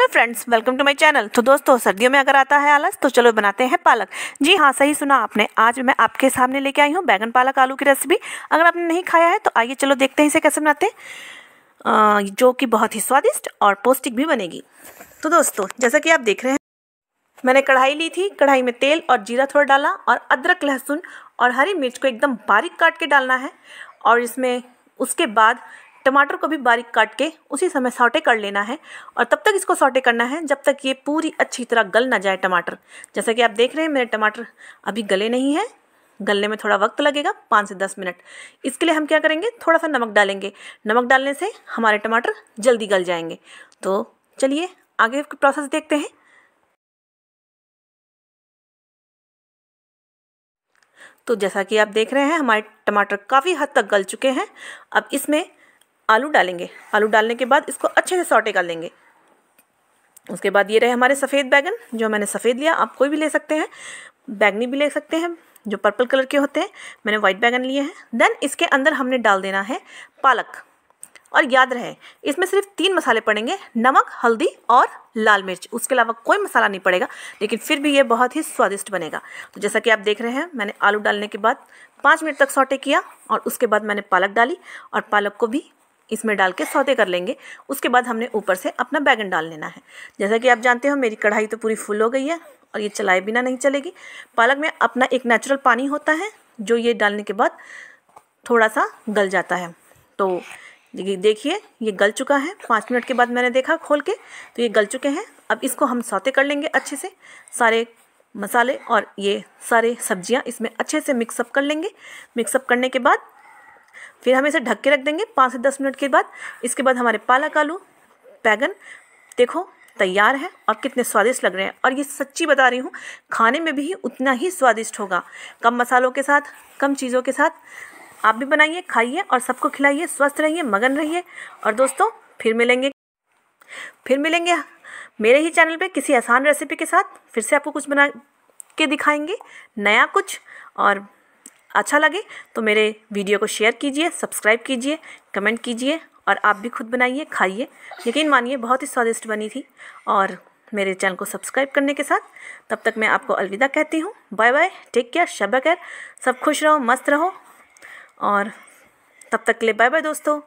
hello friends welcome to my channel तो दोस्तों सर्दियों में अगर आता है आलस तो चलो बनाते हैं पालक जी हाँ सही सुना आपने आज मैं आपके सामने लेके आई हूँ बैगन पालक आलू की रेसिपी अगर आपने नहीं खाया है तो आइए चलो देखते हैं इसे कैसे बनाते हैं जो कि बहुत ही स्वादिष्ट और पौष्टिक भी बनेगी तो दोस्तों जैसा कि आप देख रहे हैं मैंने कढ़ाई ली थी कढ़ाई में तेल और जीरा थोड़ा डाला और अदरक लहसुन और हरी मिर्च को एकदम बारीक काट के डालना है और इसमें उसके बाद टमाटर को भी बारीक काट के उसी समय सौटे कर लेना है और तब तक इसको सौटे करना है जब तक ये पूरी अच्छी तरह गल ना जाए टमाटर जैसा कि आप देख रहे हैं मेरे टमाटर अभी गले नहीं हैं गलने में थोड़ा वक्त लगेगा पाँच से दस मिनट इसके लिए हम क्या करेंगे थोड़ा सा नमक डालेंगे नमक डालने से हमारे टमाटर जल्दी गल जाएंगे तो चलिए आगे प्रोसेस देखते हैं तो जैसा कि आप देख रहे हैं हमारे टमाटर काफ़ी हद तक गल चुके हैं अब इसमें आलू डालेंगे आलू डालने के बाद इसको अच्छे से सॉटे कर लेंगे उसके बाद ये रहे हमारे सफ़ेद बैगन जो मैंने सफ़ेद लिया आप कोई भी ले सकते हैं बैगनी भी ले सकते हैं जो पर्पल कलर के होते हैं मैंने वाइट बैगन लिए हैं देन इसके अंदर हमने डाल देना है पालक और याद रहे इसमें सिर्फ तीन मसाले पड़ेंगे नमक हल्दी और लाल मिर्च उसके अलावा कोई मसाला नहीं पड़ेगा लेकिन फिर भी ये बहुत ही स्वादिष्ट बनेगा तो जैसा कि आप देख रहे हैं मैंने आलू डालने के बाद पाँच मिनट तक सॉटे किया और उसके बाद मैंने पालक डाली और पालक को भी इसमें डाल के सौते कर लेंगे उसके बाद हमने ऊपर से अपना बैगन डाल लेना है जैसा कि आप जानते हो मेरी कढ़ाई तो पूरी फुल हो गई है और ये चलाए बिना नहीं चलेगी पालक में अपना एक नेचुरल पानी होता है जो ये डालने के बाद थोड़ा सा गल जाता है तो देखिए ये गल चुका है पाँच मिनट के बाद मैंने देखा खोल के तो ये गल चुके हैं अब इसको हम सौते कर लेंगे अच्छे से सारे मसाले और ये सारे सब्जियां इसमें अच्छे से मिक्सअप कर लेंगे मिक्सअप करने के बाद फिर हम इसे ढक के रख देंगे पाँच से दस मिनट के बाद इसके बाद हमारे पालक आलू बैगन देखो तैयार है और कितने स्वादिष्ट लग रहे हैं और ये सच्ची बता रही हूँ खाने में भी उतना ही स्वादिष्ट होगा कम मसालों के साथ कम चीज़ों के साथ आप भी बनाइए खाइए और सबको खिलाइए स्वस्थ रहिए मगन रहिए और दोस्तों फिर मिलेंगे फिर मिलेंगे मेरे ही चैनल पे किसी आसान रेसिपी के साथ फिर से आपको कुछ बना के दिखाएंगे नया कुछ और अच्छा लगे तो मेरे वीडियो को शेयर कीजिए सब्सक्राइब कीजिए कमेंट कीजिए और आप भी खुद बनाइए खाइए यकीन मानिए बहुत ही स्वादिष्ट बनी थी और मेरे चैनल को सब्सक्राइब करने के साथ तब तक मैं आपको अलविदा कहती हूँ बाय बाय टेक केयर शबा खैर सब खुश रहो मस्त रहो और तब तक के लिए बाय बाय दोस्तों